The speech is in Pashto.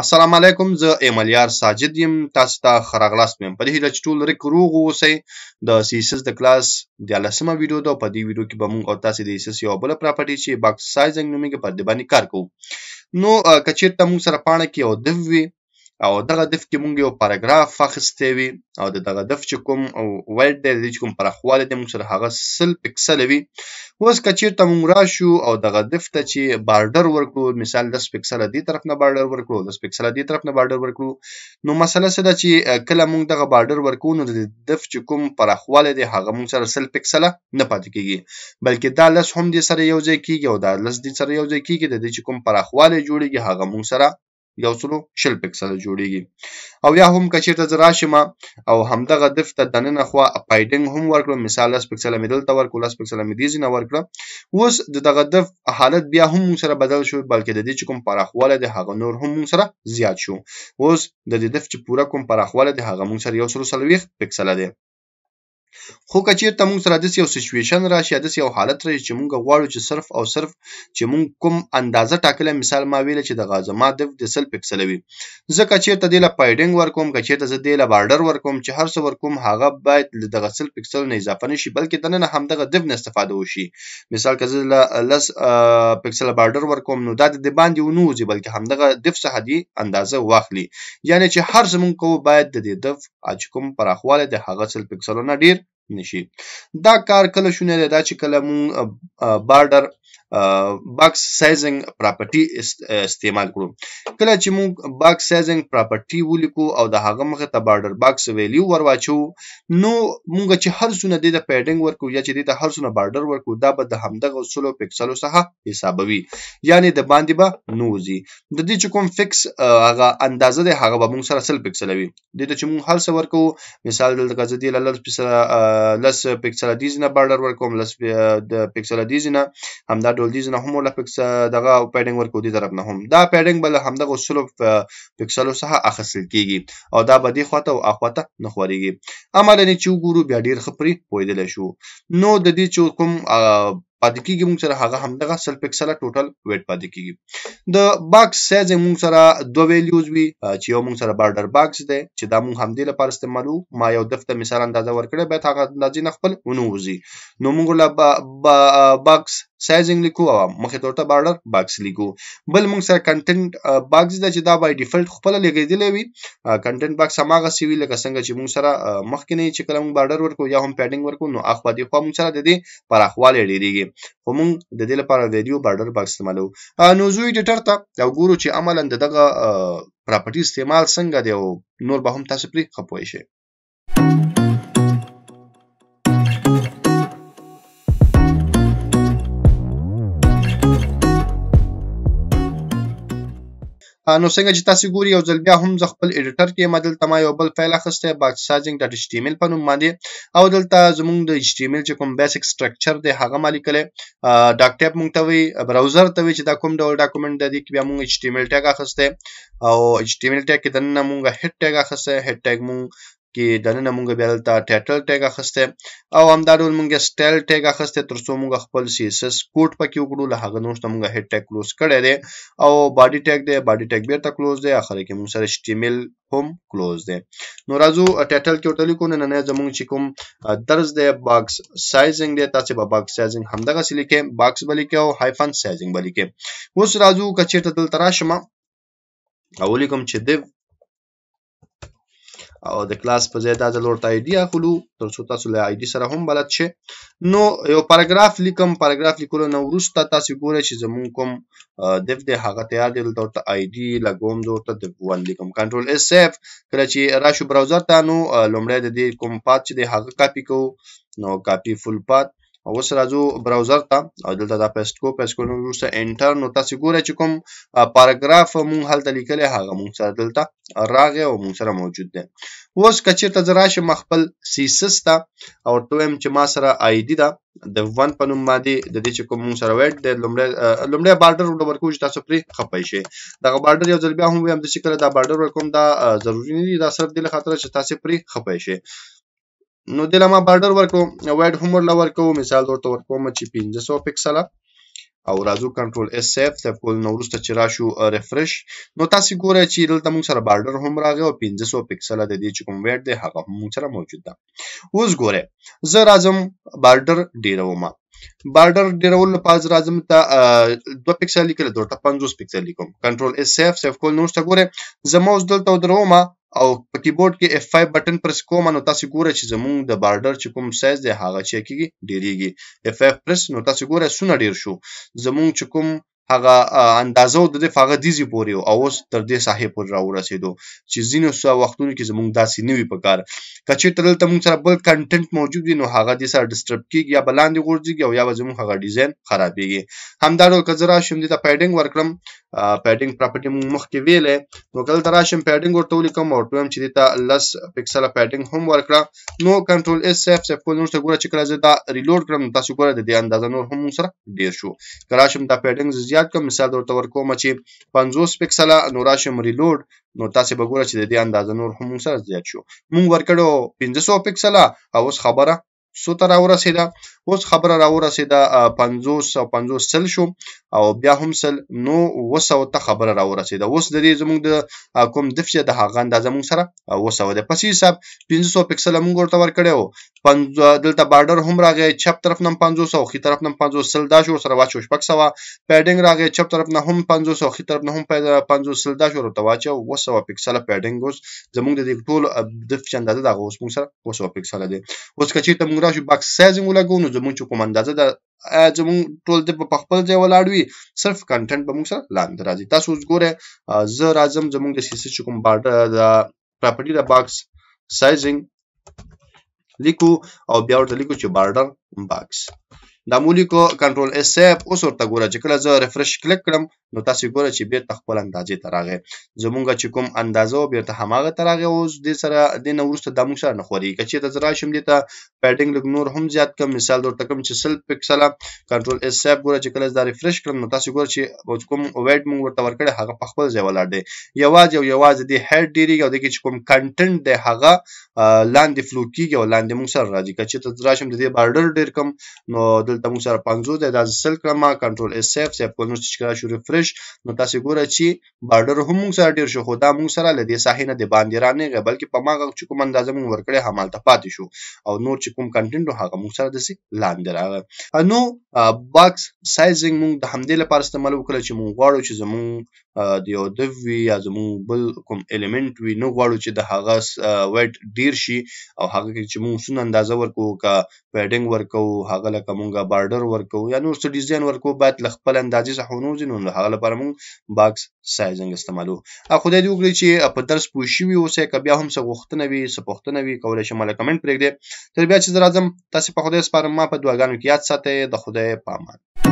السلام علیکم زه ایملیار ساجد یم تاسو ته ښه راغلاست وایم په دې هیله چې ټول لرې روغ اوسئ د سیسس د کلاس دیارلسمه ویډیو ده په دې ویډیو کې به موږ او تاسې د سیسس یوه بله پراپرټي چې باکس سایزنګ نومېږي پر دې باندې کار کوو نو که چېرته موږ سره پاڼه کې یو دو وي او دغه دف کې مونږ یو پاراګراف اخیستی وي او د دغه دف چې کوم وایډ دی د دې چې کوم پراخوالی دی مونږ سره هغه سل پکسله وي اوس که چېرته مونږ راشو او دغه دف ته چې بارډر ورکړو مثال لس پکسله دې طرف نه بارډر ورکړو لس پکسله دې طرف نه بارډر ورکړو نو مسله څه ده چې کله مونږ دغه بارډر ورکړو نو د دف چې کوم پراخوالی دی هغه مونږ سره سل پکسله نه پاتې کېږي بلکې دا لس هم دې سره یو ځای کېږي او دا لس دې سره یو ځای کېږي د دې چې کوم پراخوالی جوړېږي هغه مونږ سره یو سلو شل پکسل جوړیږي او یا هم کچیرته زه راشم او همدغه دف ته دننه خوا اپایډنګ هم ورکړم مثال لس پکسله مې دلته ورکړو لس پکسله مې دې ځینه ورکړه اوس د دغه دف حالت بیا هم موږ سره بدل شو بلکې د دې چې کوم پراخوالی دی هغه نور هم موږ سره زیات شو اوس د دې دف چې پوره کوم پراخوالی دی هغه موږ سره یو سلو څلوېښت پکسله دی خو که چېرته موږ سره داسې یو سچویشن راشي یا داسې یو حالت راشي چې موږ غواړو چې صرف او صرف چې موږ کوم اندازه ټاکلی مثال ما ویله چې د غازما دف د سل پکسله وي زه که چېرته دې له پایډنګ ورکوم که چېرته زه دې له بارډر ورکوم چې هر څه ورکوم هغه باید له دغه سل پکسلو نه اضافه نه شي بلکې دننه همدغه دف نه استفاده وشي مثال که زه له لس پکسله بارډر ورکوم نو دا د باندې ونوځي بلکې همدغه دف څخه دې اندازه واخلي یعنې چې هر څه موږ کوو باید د دې دف چې کوم پراخوالی د هغه سل پکسلو نه ډېر نشي دا کار کله شونې دی دا چې کله مونږ بارډر باکس سایزنګ پراپرټي استعمال کړو کله چې موږ باکس سایزنګ پراپرټي ولیکو او د هغه مخ ته بارډر باکس ویلیو ورواچو نو موږ چې هر څونه د پیډینګ ورکو یا چې د هر څونه بارډر ورکو دا به د همدغه 16 پکسلو څخه حسابوي یعنی د باندې به نوځي د دې چې کوم فکس هغه اندازه ده هغه به موږ سره 100 پکسل وي د دې چې موږ هر څه ورکو مثال دلته چې دی لس پکسل لس پکسل دیزنه بارډر ورکوم لس د پکسل دیزنه هم دا ډول دي نه هم له پکس دغه پیډینګ ورکو دي طرف نه هم دا پیډینګ بل هم دغه سلو پکسلو څخه اخیستل کیږي او دا به دی خواته او اخواته نه خوريږي عمل نه چې وګورو بیا ډیر خپري پویدل شو نو د دې چې کوم پاتې کیږي موږ سره هغه همدغه سل پکسله ټوټل ویټ پاتې کیږي د باکس سایز موږ سره دوه ویلیوز وي چې یو موږ سره بارډر باکس دی چې دا موږ همدې لپاره استعمالو ما یو دفته مثال اندازه ورکړې باید هغه اندازې نه خپل ونوځي نو موږ له باکس سایزینګ لیکو او مخې تور ته بارډر باکس لیکو بل موږ سره کنټینټ باکس دا چې دا بای ډیفالت خپل لګیدلې وي کنټینټ باکس هماغه سی وی لکه څنګه چې موږ سره مخکې نه چې کلم بارډر ورکو یا هم پیډینګ ورکو نو اخوا دی خو موږ سره د دې پراخوالی ډیریږي خو موږ د دې لپاره ویډیو بارډر باکس استعمالو نو زوی ایډیټر ته وګورو چې عملاً دغه پراپرټي استعمال څنګه دی او نور به هم تاسو پرې خپوي شئ نو څنګه چې تاسو ګوري یو ځل بیا هم زه خپل ایډیټر کې ما دلته ما یو بل فایل اخیستی باکس سایزنګ ډاټ ایچ ټی ایم ایل په نوم باندې او دلته زموږ د ایچ ټی ایم ایل چې کوم بیسک سټرکچر دی هغه ما لیکلی ډاک ټیپ موږ ته وایي براوزر ته وایي چې دا کوم ډول ډاکومنټ دی کې بیا موږ ایچ ټی ایم ایل ټیګ اخیستی او ایچ ټی ایم ایل ټیګ کې دننه موږ هډ ټیګ اخیستی هډ ټیګ موږ کې دننه مونږ بیا دلته ټایټل ټیګ اخیستی او همدا ډول مونږ سټایل ټیګ اخیستی تر څو مونږ خپل سی اس اس کوډ پکې وکړو له هغه نه وروسته مونږ هډ ټیګ کلوز کړی دی او باډي ټیګ دی باډي ټیګ بیرته کلوز دی اخر کې مونږ سره ایچ ټی ایم ایل هم کلوز دی نو راځو ټایټل کې ورته لیکو نننی زمونږ چې کوم درس دی باکس سایزنګ دی تاسې به باکس سایزنګ همدغسې لیکئ باکس به لیکئ او هایفن سایزنګ به لیکئ اوس راځو که چېرته دلته راشم او ولیکم چې div او د کلاس په ځای دا ځل ورته ایډي اخلو تر څو تاسو له ایډي سره هم بلد شئ نو یو پاراګراف لیکم پاراګراف لیکلو نه وروسته تاسو ګورئ چې زمونږ کوم دف دی هغه تیار دی دلته ورته ایډي لګوم زه ورته دف ون لیکم کنټرول اس ایف کله چې راشو براوزر ته نو لومړی د دې کوم پات چې دی هغه کاپي کوو نو کاپي فول پات اوس راځو براوزر ته او دلته دا پیسټکو پیسټکو نو وروسته انټر نو تاسو ګورئ چې کوم پاراګراف مونږ هلته لیکلی هغه مونږ سره دلته راغی او مونږ سره موجود دی اوس که چېرته زه راشم خپل سیسس ته او ورته ویم چې ما سره آیډي ده د ون په نوم باندې د دې چې کوم سره وایټ د لومړی لومړی بارډر ورکو چې تاسو پرې خپای شي دا بارډر یو ځل بیا هم ویم چې کله دا بارډر ورکوم دا ضروری نه دی دا صرف د خاطر چې تاسو پرې خپای شي نو دې له ما بارډر ورکوم وایډ هم ورله ورکوم مثال ورته ورکوم چې 500 پکسله او راځو کنټرول اس سیف سیف کول نو وروسته چې راشو ریفرش نو تاسو ګورئ چې دلته موږ سره بارډر هم راغی او 500 پکسل د دې چې کوم ویټ دی هغه هم موږ سره موجود ده اوس ګورئ زه راځم بارډر ډیروم بارډر ډیرول لپاره زه راځم ته 2 پکسل لیکل درته 50 پکسل لیکم کنټرول اس سیف سیف کول نو څه ګوره زه ماوس دلته دروم او په کیبورډ کې F5 بٹن پرس کوم نو تاسو ګورئ چې زمونږ د بارډر چې کوم سایز دی هغه چې کیږي ډیریږي F5 پرس نو تاسو ګورئ سونه ډیر شو زمونږ چې کوم هغه اندازو د دې فقره دیزي پوري او اوس تر دې صاحب پر راورسېدو چې ځینو څو وختونو کې زمونږ داسې نوي په کار کچې ترل ته مونږ سره بل کنټنټ موجود وي نو هغه دې سره ډیسټرب کیږي یا بلاندې غورځي او یا زمونږ هغه ډیزاین خرابېږي همدا ډول کزرا شم دې ته پیډینګ ورکړم پیډینګ پراپرټي مونږ مخکې ویلې نو کله تر راشم پیډینګ ورته ولیکم او ټویم چې دې ته 10 پکسل پیډینګ هم ورکړه نو کنټرول اس سیف سیف کول نو څه ګوره چې کله زه دا ریلوډ کړم تاسو ګوره د دې اندازې نور هم سره ډیر شو کله شم دا پیډینګ زیات کوم مثال درته ورکوم چې 50 پکسله نو راشم ریلوډ نو تاسو به ګورئ چې د دې اندازه نور هم سره زیات شو مونږ ورکړو 500 پکسله او اوس خبره سو تر اورسیده اوس خبره را ورسېده 50 او 50 سل شو او بیا هم سل نو وسو ته خبره را ورسېده اوس د دې زموږ د کوم دفشه د هغه اندازه موږ سره وسو ده پسې حساب 500 پکسل موږ ورته ورکړیو دلته بارډر هم راغی چپ طرف نم 500 او خي طرف نم 500 سل دا شو سره واچو شپږ سوا پیډینګ راغی چپ طرف نه هم 500 او خي طرف نه هم 500 سل دا شو ورته واچو وسو پکسل پیډینګ اوس زموږ د دې ټول دفشه اندازه دا اوس موږ سره وسو پکسل ده اوس کچې ته موږ راشو باکس سایز موږ لګو نو زموږ چې کوم اندازه ده زموږ ټول د په خپل ځای ولاړ وي صرف کنټنټ به موږ سره لاندې راځي تاسو اوس ګوره زه راځم زموږ د سیسي چې کوم بارډر د پراپرټي د باکس سایزینګ لیکو او بیا ورته لیکو چې بارډر باکس دا مولیکو کنټرول اس ایپ اوس ورته ګوره چې کله زه ریفرش کلیک کړم نو تاسو ګوره چې بیرته خپل اندازې ته راغی زمونږ چې کوم اندازه بیرته هماغه ته راغی اوس دې سره دې نه وروسته دا موږ سره نه خوري که چېرته زه راشم دې ته پیډینګ لږ نور هم زیات کړم مثال درته کوم چې سل پکسله کنټرول اس ایپ ګوره چې کله دا ریفرش کړم نو تاسو ګوره چې کوم ویډ موږ ورته ورکړی هغه په خپل ځای ولاړ دی یوازې او یوازې دې هډ ډېرېږي او دې کې چې کوم کنټنټ دی هغه لاندې فلو کېږي او لاندې موږ سره راځي که چېرته زه راشم د دې بارډر ډېر کم نو دلته موږ سره 50 دی دا سل کړم کنټرول اس اف سیف کول نو چې کړه شو ریفرش نو تاسو ګوره چې بارډر هم موږ سره ډیر شو خو دا موږ سره لدې ساحې نه دی باندې را نه غي بلکې په ماغه چې کوم اندازه موږ ورکړې همال ته پاتې شو او نور چې کوم کنټینټ هغه موږ سره دسي لاندې راغی نو باکس سایزینګ موږ د همدې لپاره استعمال وکړو چې موږ غواړو چې زموږ د یو د وی یا زموږ بل کوم الیمنت وی نو غواړو چې د هغه ویټ ډیر شي او هغه چې موږ څنګه اندازه ورکو کا پیډینګ ورکو هغه لکه موږ بارډر ورکوو یا نور څه ډیزاین ورکوو باید له خپل اندازې څخه ونوځو نو هغه لپاره موږ باکس سایزنګ استعمالو خدای دې وکړي چې په درس پوه شوي اوسئ که بیا هم څه غوښتنه وي څه پوښتنه وي کولی شئ ماله کمنټ پرېږدئ تر بیا چې زه راځم تاسې په خدای سپارم ما په دعاګانو کې یاد ساتئ د خدای په امان